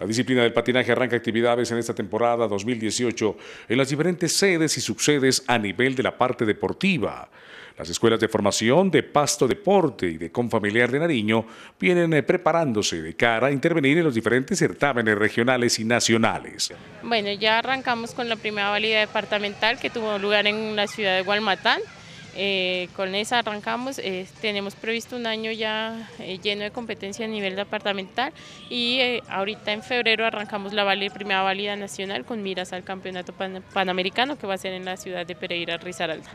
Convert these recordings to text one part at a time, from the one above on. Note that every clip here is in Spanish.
La disciplina del patinaje arranca actividades en esta temporada 2018 en las diferentes sedes y subsedes a nivel de la parte deportiva. Las escuelas de formación de Pasto Deporte y de Confamiliar de Nariño vienen eh, preparándose de cara a intervenir en los diferentes certámenes regionales y nacionales. Bueno, ya arrancamos con la primera válida departamental que tuvo lugar en la ciudad de Gualmatán. Eh, con esa arrancamos, eh, tenemos previsto un año ya eh, lleno de competencia a nivel departamental y ahorita en febrero arrancamos la primera válida nacional con miras al campeonato panamericano que va a ser en la ciudad de Pereira, Risaralda.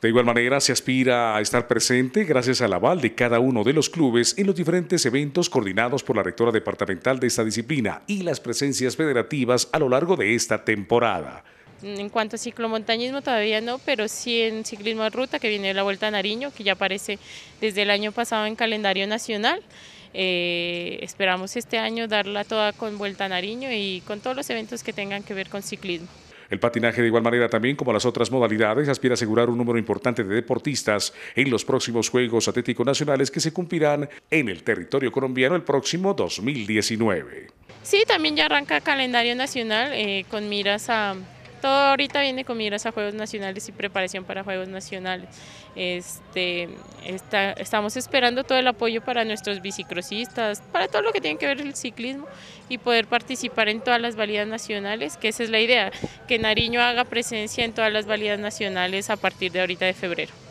De igual manera, se aspira a estar presente gracias al aval de cada uno de los clubes en los diferentes eventos coordinados por la rectora departamental de esta disciplina y las presencias federativas a lo largo de esta temporada. En cuanto a ciclomontañismo todavía no, pero sí en ciclismo de ruta que viene de la Vuelta a Nariño, que ya aparece desde el año pasado en calendario nacional. Eh, esperamos este año darla toda con Vuelta a Nariño y con todos los eventos que tengan que ver con ciclismo. El patinaje de igual manera también como las otras modalidades aspira a asegurar un número importante de deportistas en los próximos Juegos Atléticos Nacionales que se cumplirán en el territorio colombiano el próximo 2019. Sí, también ya arranca calendario nacional eh, con miras a todo ahorita viene con miras a Juegos Nacionales y preparación para Juegos Nacionales. Este, está, estamos esperando todo el apoyo para nuestros bicicrosistas, para todo lo que tiene que ver el ciclismo y poder participar en todas las validas nacionales, que esa es la idea, que Nariño haga presencia en todas las validas nacionales a partir de ahorita de febrero.